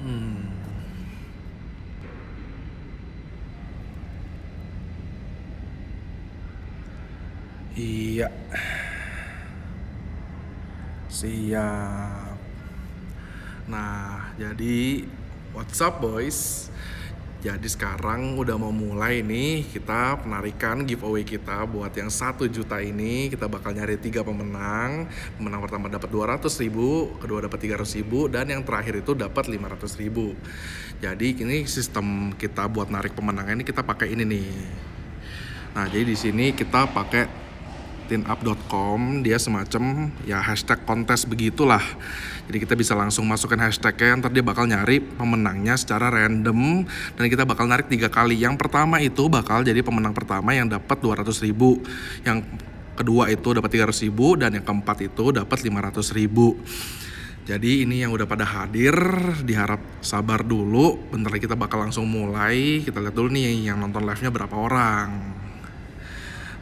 Hmm. Iya. Siap. Nah, jadi WhatsApp boys? Jadi sekarang udah mau mulai nih kita penarikan giveaway kita buat yang satu juta ini kita bakal nyari tiga pemenang. Pemenang pertama dapat 200 ribu, kedua dapat 300 ribu, dan yang terakhir itu dapat 500 ribu. Jadi ini sistem kita buat narik pemenangnya ini kita pakai ini nih. Nah jadi di sini kita pakai tinup.com dia semacam ya hashtag kontes begitulah jadi kita bisa langsung masukkan hashtagnya, ntar dia bakal nyari pemenangnya secara random dan kita bakal narik tiga kali. Yang pertama itu bakal jadi pemenang pertama yang dapat 200.000 ribu, yang kedua itu dapat 300.000 ribu, dan yang keempat itu dapat 500.000 ribu. Jadi ini yang udah pada hadir, diharap sabar dulu. Bentar lagi kita bakal langsung mulai. Kita lihat dulu nih yang nonton live-nya berapa orang.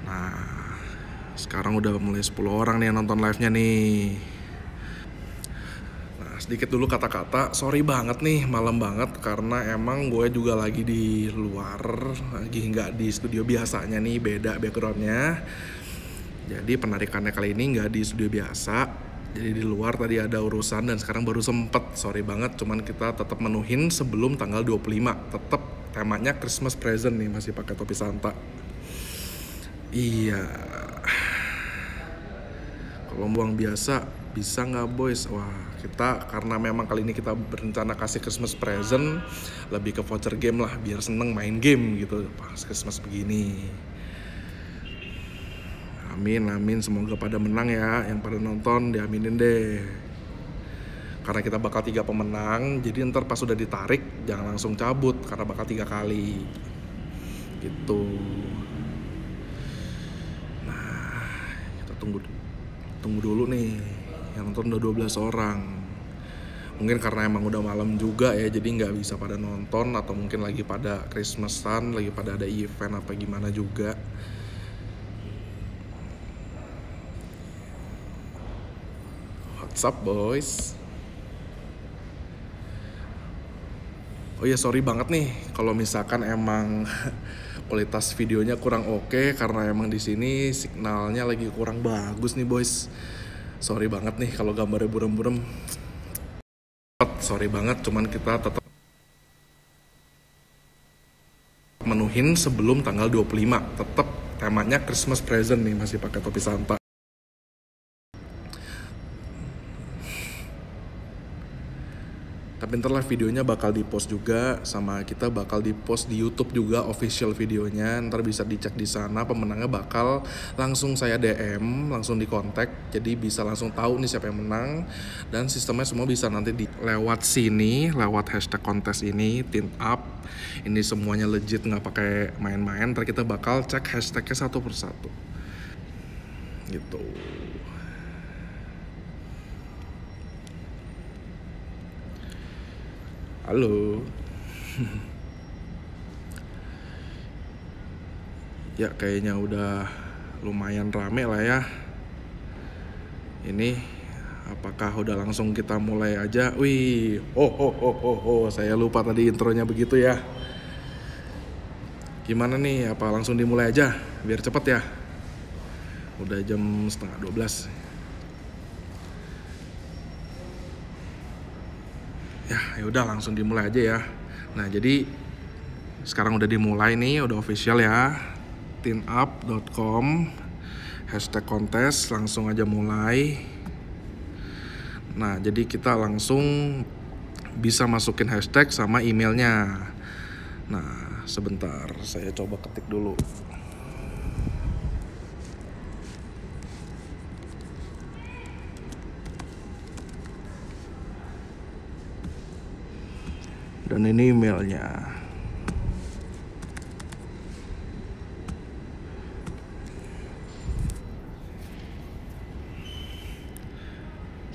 Nah, sekarang udah mulai 10 orang nih yang nonton live-nya nih sedikit dulu kata-kata. Sorry banget nih, malam banget karena emang gue juga lagi di luar, lagi nggak di studio biasanya nih, beda backgroundnya. Jadi penarikannya kali ini nggak di studio biasa, jadi di luar tadi ada urusan dan sekarang baru sempet. Sorry banget, cuman kita tetap menuhin sebelum tanggal 25. Tetap temanya Christmas present nih, masih pakai topi Santa. Iya. Kalau buang biasa bisa nggak boys? Wah, kita karena memang kali ini kita berencana kasih Christmas present lebih ke voucher game lah biar seneng main game gitu pas Christmas begini amin amin semoga pada menang ya yang pada nonton diaminin deh karena kita bakal tiga pemenang jadi ntar pas sudah ditarik jangan langsung cabut karena bakal tiga kali gitu nah kita tunggu tunggu dulu nih yang nonton udah 12 orang mungkin karena emang udah malam juga ya jadi nggak bisa pada nonton atau mungkin lagi pada Christmasan lagi pada ada event apa gimana juga What's up boys Oh ya sorry banget nih kalau misalkan emang kualitas videonya kurang oke okay, karena emang di sini signalnya lagi kurang bagus nih boys sorry banget nih kalau gambarnya buram-buram. sorry banget cuman kita tetap menuhin sebelum tanggal 25 tetap temanya Christmas present nih masih pakai topi Santa tapi ntar lah videonya bakal di post juga sama kita bakal di post di YouTube juga official videonya ntar bisa dicek di sana pemenangnya bakal langsung saya DM langsung di kontak jadi bisa langsung tahu nih siapa yang menang dan sistemnya semua bisa nanti di lewat sini lewat hashtag kontes ini tin up ini semuanya legit nggak pakai main-main ntar kita bakal cek hashtagnya satu persatu gitu Halo. ya kayaknya udah lumayan rame lah ya. Ini apakah udah langsung kita mulai aja? Wih, oh oh oh oh oh, saya lupa tadi intronya begitu ya. Gimana nih? Apa langsung dimulai aja? Biar cepet ya. Udah jam setengah 12 ya udah langsung dimulai aja ya nah jadi sekarang udah dimulai nih udah official ya teamup.com hashtag kontes langsung aja mulai nah jadi kita langsung bisa masukin hashtag sama emailnya nah sebentar saya coba ketik dulu dan ini emailnya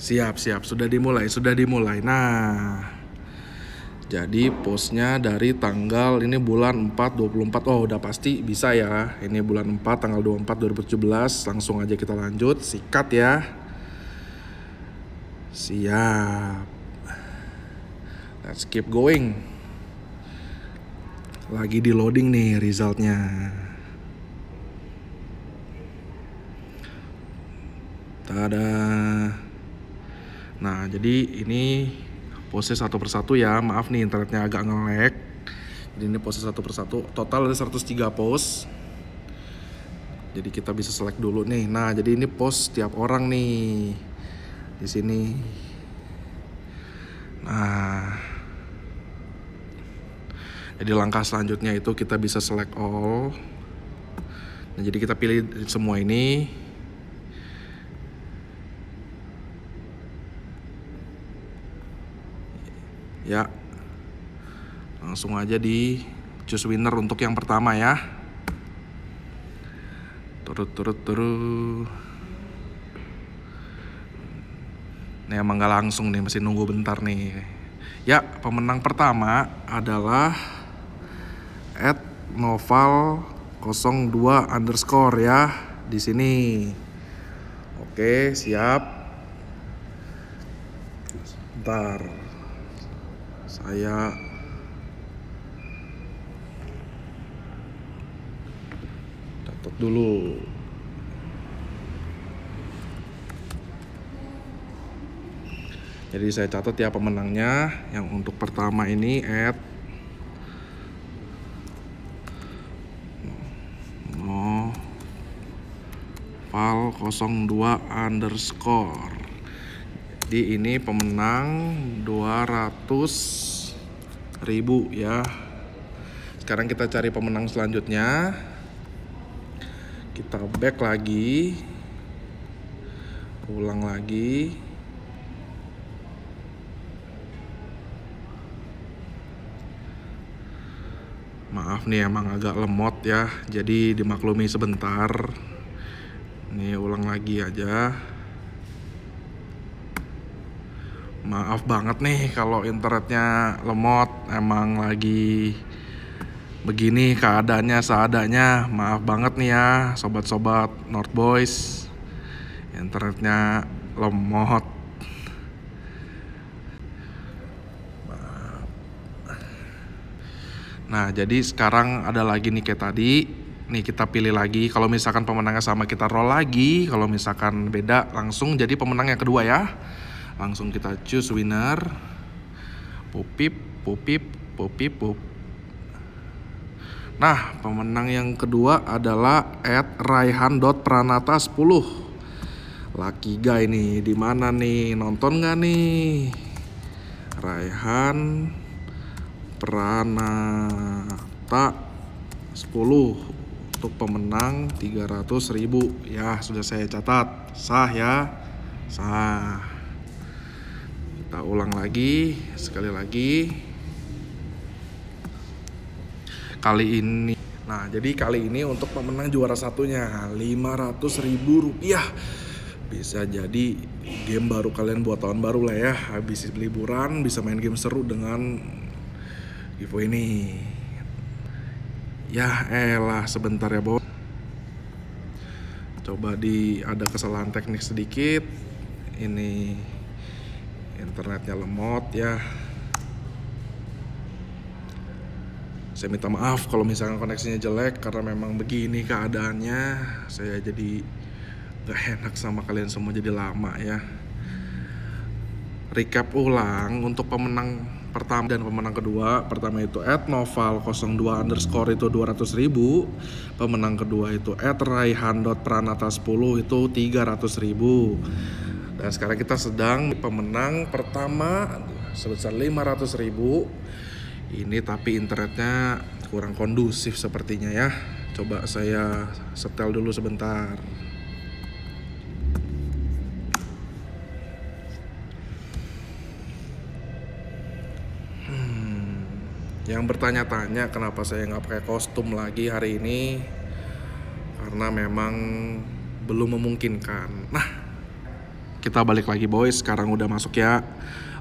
Siap, siap. Sudah dimulai, sudah dimulai. Nah, jadi posnya dari tanggal ini bulan 4, 24. Oh, udah pasti bisa ya. Ini bulan 4, tanggal 24, 2017. Langsung aja kita lanjut. Sikat ya. Siap. Let's keep going. Lagi di loading nih resultnya. Tada. Nah, jadi ini pose satu persatu ya. Maaf nih internetnya agak ngelag. Jadi ini pose satu persatu. Total ada 103 pose. Jadi kita bisa select dulu nih. Nah, jadi ini post tiap orang nih. Di sini. Nah, jadi langkah selanjutnya itu kita bisa select all. Nah, jadi kita pilih semua ini. Ya. Langsung aja di choose winner untuk yang pertama ya. Turut turut turut. Nih emang gak langsung nih, masih nunggu bentar nih. Ya, pemenang pertama adalah at noval 02 underscore ya di sini oke siap bentar saya catat dulu jadi saya catat ya pemenangnya yang untuk pertama ini at Val 02 underscore di ini pemenang 200 ribu ya sekarang kita cari pemenang selanjutnya kita back lagi ulang lagi maaf nih emang agak lemot ya jadi dimaklumi sebentar Nih ulang lagi aja. Maaf banget nih kalau internetnya lemot, emang lagi begini keadaannya seadanya. Maaf banget nih ya sobat-sobat North Boys. Internetnya lemot. Nah, jadi sekarang ada lagi nih kayak tadi nih kita pilih lagi. Kalau misalkan pemenangnya sama kita roll lagi, kalau misalkan beda langsung jadi pemenang yang kedua ya. Langsung kita choose winner. Popip, popip, popip, pup Nah, pemenang yang kedua adalah at raihan.pranata10. laki guy nih, di mana nih? Nonton nggak nih? Raihan Pranata 10 untuk pemenang 300 ribu ya sudah saya catat sah ya sah kita ulang lagi sekali lagi kali ini nah jadi kali ini untuk pemenang juara satunya 500 ribu rupiah bisa jadi game baru kalian buat tahun baru lah ya habis liburan bisa main game seru dengan giveaway ini Ya elah sebentar ya bos. Coba di ada kesalahan teknik sedikit. Ini internetnya lemot ya. Saya minta maaf kalau misalkan koneksinya jelek karena memang begini keadaannya. Saya jadi gak enak sama kalian semua jadi lama ya. Recap ulang untuk pemenang pertama dan pemenang kedua pertama itu at novel 02 underscore itu 200 ribu pemenang kedua itu at dot pranata 10 itu 300 ribu dan sekarang kita sedang pemenang pertama sebesar 500 ribu ini tapi internetnya kurang kondusif sepertinya ya coba saya setel dulu sebentar yang bertanya-tanya kenapa saya nggak pakai kostum lagi hari ini karena memang belum memungkinkan nah kita balik lagi boys sekarang udah masuk ya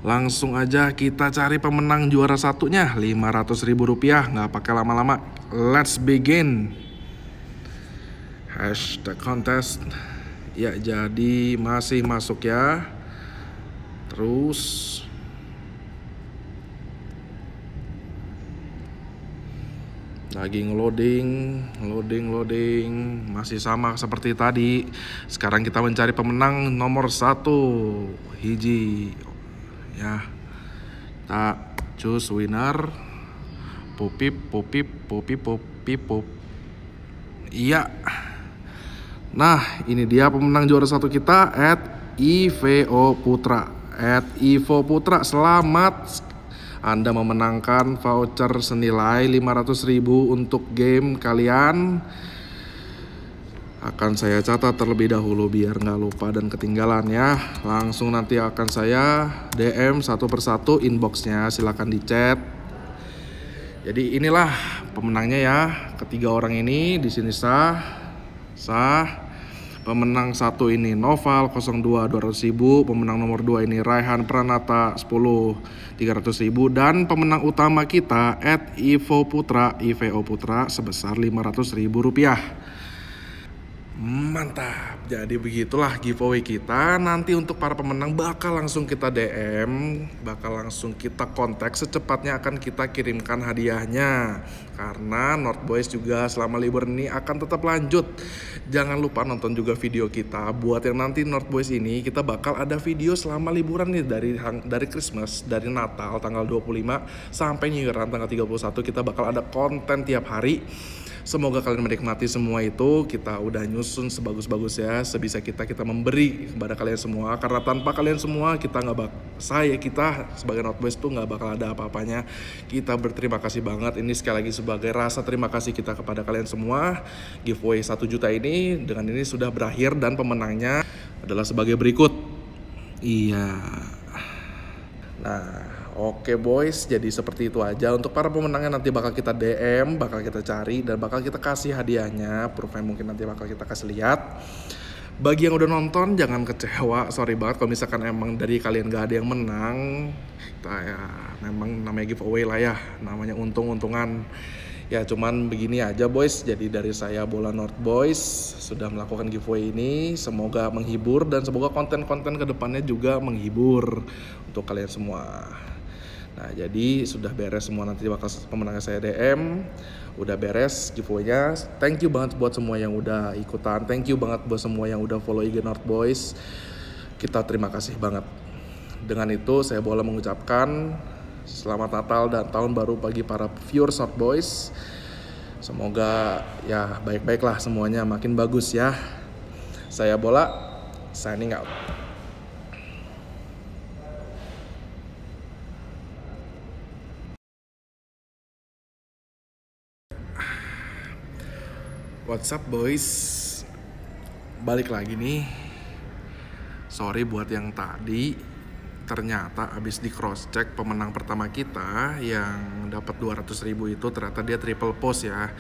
langsung aja kita cari pemenang juara satunya 500 ribu rupiah nggak pakai lama-lama let's begin hashtag contest ya jadi masih masuk ya terus lagi ngeloading, loading, loading, masih sama seperti tadi. Sekarang kita mencari pemenang nomor satu, hiji, ya. tak choose winner, popip, popip, popip, popip, pop. Iya. Nah, ini dia pemenang juara satu kita, at Ivo Putra. At Ivo Putra, selamat anda memenangkan voucher senilai 500.000 untuk game kalian. Akan saya catat terlebih dahulu biar nggak lupa dan ketinggalan ya. Langsung nanti akan saya DM satu persatu inboxnya silahkan dicat. Jadi inilah pemenangnya ya. Ketiga orang ini di sini sah, sah, Pemenang satu ini Noval 02 200 ribu, pemenang nomor 2 ini Raihan Pranata 10 300 ribu dan pemenang utama kita at Ivo Putra IVO Putra sebesar 500 ribu rupiah. Mantap. Jadi begitulah giveaway kita. Nanti untuk para pemenang bakal langsung kita DM, bakal langsung kita kontak secepatnya akan kita kirimkan hadiahnya. Karena North Boys juga selama libur ini akan tetap lanjut. Jangan lupa nonton juga video kita. Buat yang nanti North Boys ini, kita bakal ada video selama liburan nih dari dari Christmas, dari Natal tanggal 25 sampai New Year tanggal 31 kita bakal ada konten tiap hari Semoga kalian menikmati semua itu. Kita udah nyusun sebagus-bagus ya, sebisa kita kita memberi kepada kalian semua. Karena tanpa kalian semua kita nggak bak saya kita sebagai Northwest tuh nggak bakal ada apa-apanya. Kita berterima kasih banget. Ini sekali lagi sebagai rasa terima kasih kita kepada kalian semua. Giveaway satu juta ini dengan ini sudah berakhir dan pemenangnya adalah sebagai berikut. Iya. Nah, Oke boys, jadi seperti itu aja. Untuk para pemenangnya nanti bakal kita DM, bakal kita cari, dan bakal kita kasih hadiahnya. Proofnya mungkin nanti bakal kita kasih lihat. Bagi yang udah nonton, jangan kecewa. Sorry banget kalau misalkan emang dari kalian gak ada yang menang. Kita ya, memang namanya giveaway lah ya. Namanya untung-untungan. Ya cuman begini aja boys, jadi dari saya Bola North Boys sudah melakukan giveaway ini. Semoga menghibur dan semoga konten-konten kedepannya juga menghibur untuk kalian semua. Nah, jadi sudah beres semua nanti bakal pemenangnya saya DM, udah beres giveaway-nya. Thank you banget buat semua yang udah ikutan. Thank you banget buat semua yang udah follow IG North Boys. Kita terima kasih banget. Dengan itu saya boleh mengucapkan selamat Natal dan tahun baru bagi para viewers North Boys. Semoga ya baik-baiklah semuanya, makin bagus ya. Saya Bola, signing out. WhatsApp boys balik lagi nih sorry buat yang tadi ternyata abis di cross check pemenang pertama kita yang dapat 200 ribu itu ternyata dia triple post ya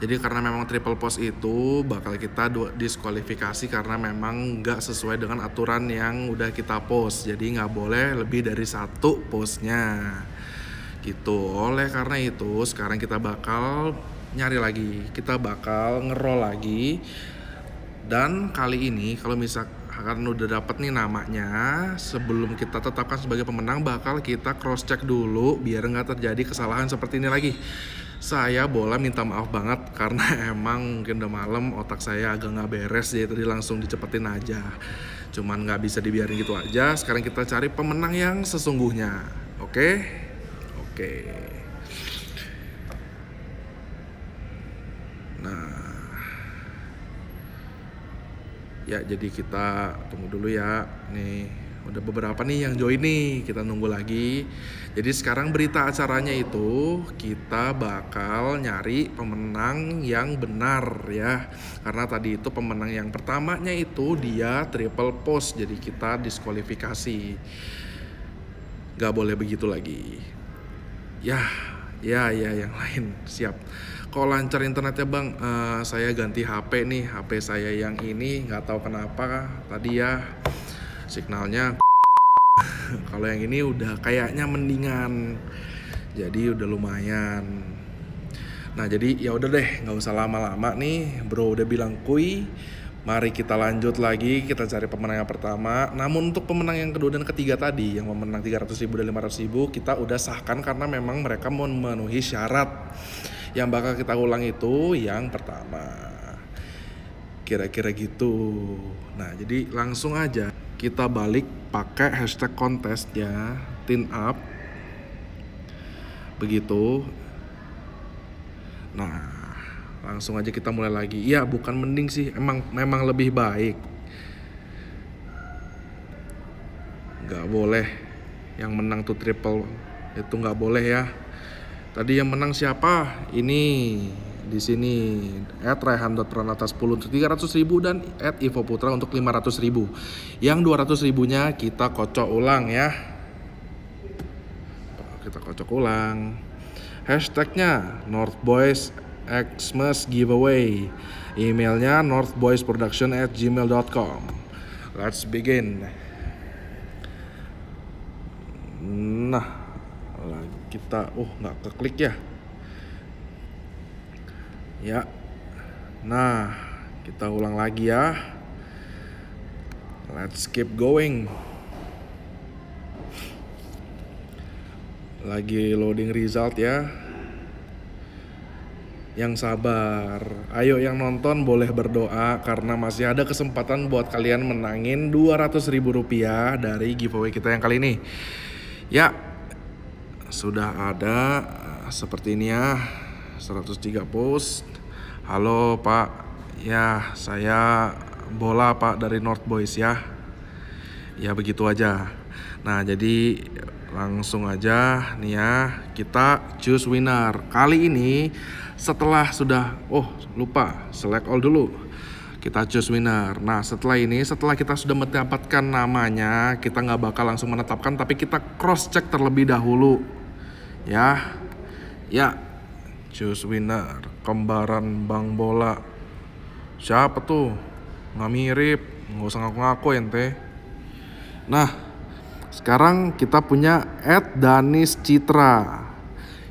jadi karena memang triple post itu bakal kita diskualifikasi karena memang nggak sesuai dengan aturan yang udah kita post jadi nggak boleh lebih dari satu postnya gitu oleh karena itu sekarang kita bakal nyari lagi kita bakal ngerol lagi dan kali ini kalau misalkan udah dapet nih namanya sebelum kita tetapkan sebagai pemenang bakal kita cross check dulu biar nggak terjadi kesalahan seperti ini lagi saya bola minta maaf banget karena emang mungkin udah malam otak saya agak nggak beres jadi tadi langsung dicepetin aja cuman nggak bisa dibiarin gitu aja sekarang kita cari pemenang yang sesungguhnya oke okay? oke okay. ya jadi kita tunggu dulu ya nih udah beberapa nih yang join nih kita nunggu lagi jadi sekarang berita acaranya itu kita bakal nyari pemenang yang benar ya karena tadi itu pemenang yang pertamanya itu dia triple post jadi kita diskualifikasi gak boleh begitu lagi ya Ya, ya, yang lain. Siap. Kok lancar internetnya bang? Uh, saya ganti HP nih. HP saya yang ini nggak tahu kenapa tadi ya signalnya. Kalau yang ini udah kayaknya mendingan. Jadi udah lumayan. Nah jadi ya udah deh, nggak usah lama-lama nih. Bro udah bilang kui Mari kita lanjut lagi, kita cari pemenang yang pertama. Namun untuk pemenang yang kedua dan ketiga tadi, yang memenang 300 ribu dan 500 ribu, kita udah sahkan karena memang mereka mau memenuhi syarat. Yang bakal kita ulang itu yang pertama. Kira-kira gitu. Nah, jadi langsung aja kita balik pakai hashtag kontesnya tin up begitu nah langsung aja kita mulai lagi ya bukan mending sih emang memang lebih baik nggak boleh yang menang tuh triple itu nggak boleh ya tadi yang menang siapa ini di sini at Rehan Pranata 10 untuk 300 ribu dan at Ivo Putra untuk 500 ribu yang 200 ribunya kita kocok ulang ya kita kocok ulang hashtagnya North Boys Xmas giveaway. Emailnya northboysproduction at gmail.com. Let's begin. Nah, kita, oh nggak keklik ya. Ya, nah kita ulang lagi ya. Let's keep going. Lagi loading result ya yang sabar. Ayo yang nonton boleh berdoa karena masih ada kesempatan buat kalian menangin 200 ribu rupiah dari giveaway kita yang kali ini. Ya, sudah ada eh, seperti ini ya, 103 post. Halo Pak, ya saya bola Pak dari North Boys ya. Ya begitu aja. Nah jadi langsung aja nih ya kita choose winner kali ini setelah sudah oh lupa select all dulu kita choose winner nah setelah ini setelah kita sudah mendapatkan namanya kita nggak bakal langsung menetapkan tapi kita cross check terlebih dahulu ya ya choose winner kembaran bang bola siapa tuh nggak mirip nggak usah ngaku-ngaku ente nah sekarang kita punya Ed Danis Citra.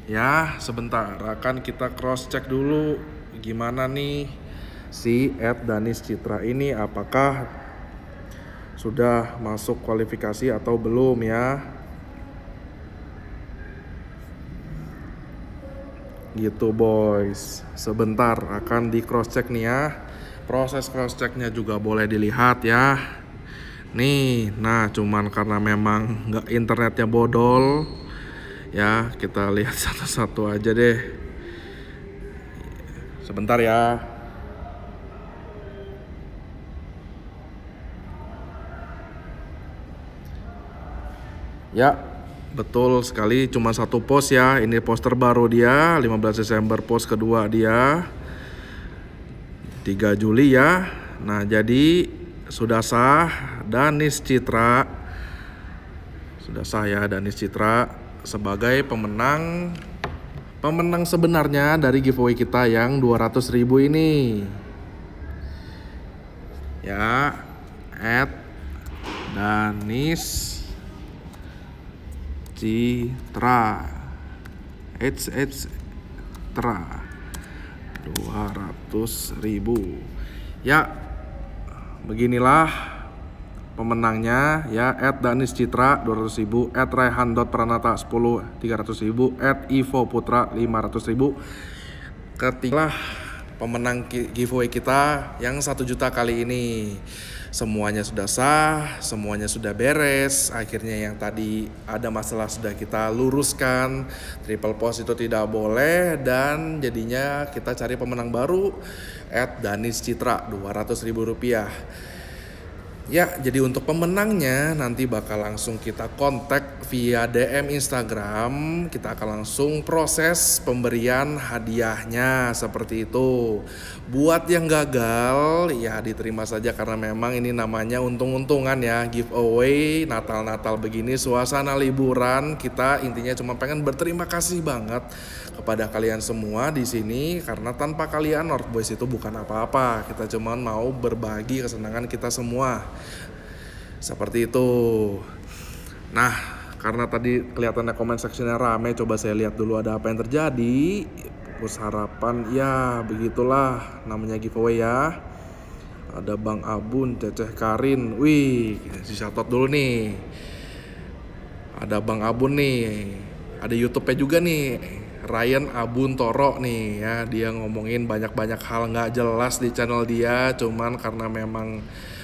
Ya, sebentar akan kita cross check dulu gimana nih si Ed Danis Citra ini apakah sudah masuk kualifikasi atau belum ya. Gitu boys. Sebentar akan di cross check nih ya. Proses cross checknya juga boleh dilihat ya nih nah cuman karena memang nggak internetnya bodol ya kita lihat satu-satu aja deh sebentar ya ya betul sekali cuma satu post ya ini poster baru dia 15 Desember post kedua dia 3 Juli ya nah jadi sudah sah Danis Citra sudah saya Danis Citra sebagai pemenang pemenang sebenarnya dari giveaway kita yang 200.000 ini ya at Danis Citra H H Citra 200.000 ya beginilah pemenangnya ya at Danis Citra 200.000 at Rehan Pranata 10 300.000 at Ivo Putra 500.000 pemenang giveaway kita yang satu juta kali ini semuanya sudah sah semuanya sudah beres akhirnya yang tadi ada masalah sudah kita luruskan triple post itu tidak boleh dan jadinya kita cari pemenang baru at Danis Citra 200.000 rupiah Ya, jadi untuk pemenangnya nanti bakal langsung kita kontak via DM Instagram. Kita akan langsung proses pemberian hadiahnya seperti itu. Buat yang gagal, ya diterima saja karena memang ini namanya untung-untungan ya. Giveaway, Natal-Natal begini, suasana liburan. Kita intinya cuma pengen berterima kasih banget kepada kalian semua di sini karena tanpa kalian North Boys itu bukan apa-apa. Kita cuma mau berbagi kesenangan kita semua. Seperti itu. Nah, karena tadi kelihatannya komen sectionnya rame, coba saya lihat dulu ada apa yang terjadi. Terus harapan, ya begitulah namanya giveaway ya. Ada Bang Abun, Ceceh Karin, wih, si shoutout dulu nih. Ada Bang Abun nih, ada YouTube-nya juga nih Ryan Abun Toro nih ya dia ngomongin banyak-banyak hal nggak jelas di channel dia cuman karena memang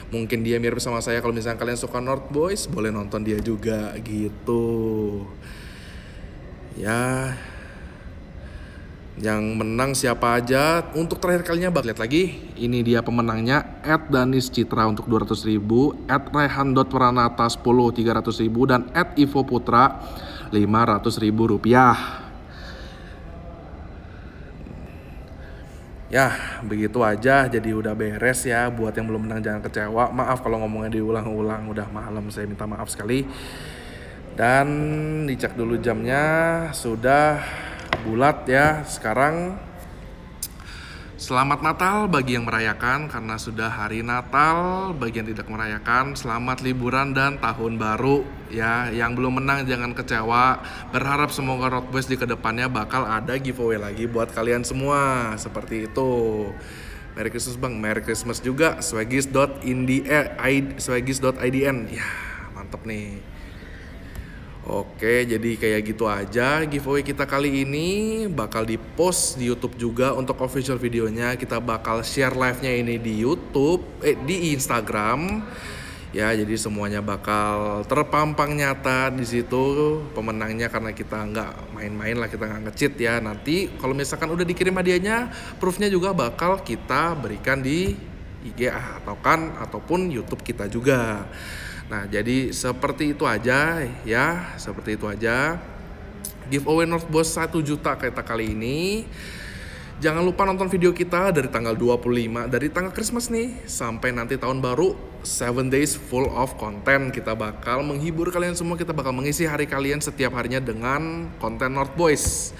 mungkin dia mirip sama saya kalau misalnya kalian suka North Boys boleh nonton dia juga gitu ya yang menang siapa aja untuk terakhir kalinya bak lihat lagi ini dia pemenangnya at Danis Citra untuk 200.000 ribu at Rehan Dot Pranata 10 300 ribu dan at Ivo Putra 500 ribu rupiah ya begitu aja jadi udah beres ya buat yang belum menang jangan kecewa maaf kalau ngomongnya diulang-ulang udah malam saya minta maaf sekali dan dicek dulu jamnya sudah bulat ya sekarang Selamat Natal bagi yang merayakan karena sudah hari Natal, bagi yang tidak merayakan selamat liburan dan tahun baru ya. Yang belum menang jangan kecewa. Berharap semoga Roadboys di kedepannya bakal ada giveaway lagi buat kalian semua. Seperti itu. Merry Christmas Bang, Merry Christmas juga Swagis.idn, e Ya, mantep nih. Oke, jadi kayak gitu aja giveaway kita kali ini bakal di post di YouTube juga untuk official videonya. Kita bakal share live-nya ini di YouTube, eh di Instagram. Ya, jadi semuanya bakal terpampang nyata di situ pemenangnya karena kita nggak main-main lah, kita nggak ngecit ya. Nanti kalau misalkan udah dikirim hadiahnya, proofnya juga bakal kita berikan di IG atau kan ataupun YouTube kita juga. Nah, jadi seperti itu aja ya, seperti itu aja. Giveaway North Boss 1 juta kita kali ini. Jangan lupa nonton video kita dari tanggal 25, dari tanggal Christmas nih, sampai nanti tahun baru, 7 days full of content. Kita bakal menghibur kalian semua, kita bakal mengisi hari kalian setiap harinya dengan konten North Boys.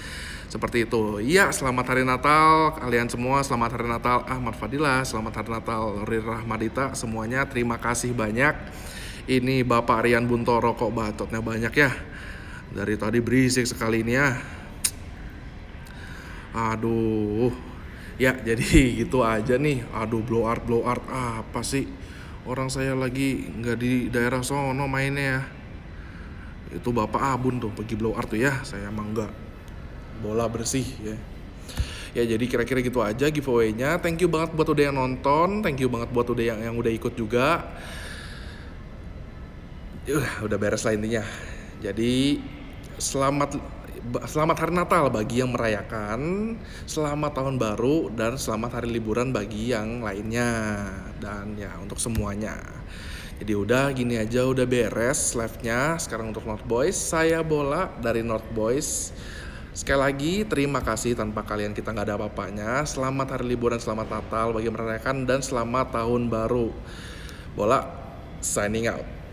Seperti itu. Iya, selamat hari Natal kalian semua, selamat hari Natal Ahmad Fadila, selamat hari Natal Riri Rahmadita, semuanya terima kasih banyak ini Bapak Rian Buntoro kok batotnya banyak ya dari tadi berisik sekali ini ya aduh ya jadi gitu aja nih aduh blow art blow art ah, apa sih orang saya lagi nggak di daerah sono mainnya ya itu bapak abun tuh pergi blow art tuh ya saya emang nggak bola bersih ya ya jadi kira-kira gitu aja giveaway-nya thank you banget buat udah yang nonton thank you banget buat udah yang yang udah ikut juga uh, udah beres lah intinya. Jadi selamat selamat hari Natal bagi yang merayakan, selamat tahun baru dan selamat hari liburan bagi yang lainnya dan ya untuk semuanya. Jadi udah gini aja udah beres live-nya. Sekarang untuk North Boys, saya Bola dari North Boys. Sekali lagi terima kasih tanpa kalian kita nggak ada apa-apanya. Selamat hari liburan, selamat Natal bagi mereka, merayakan dan selamat tahun baru. Bola signing out.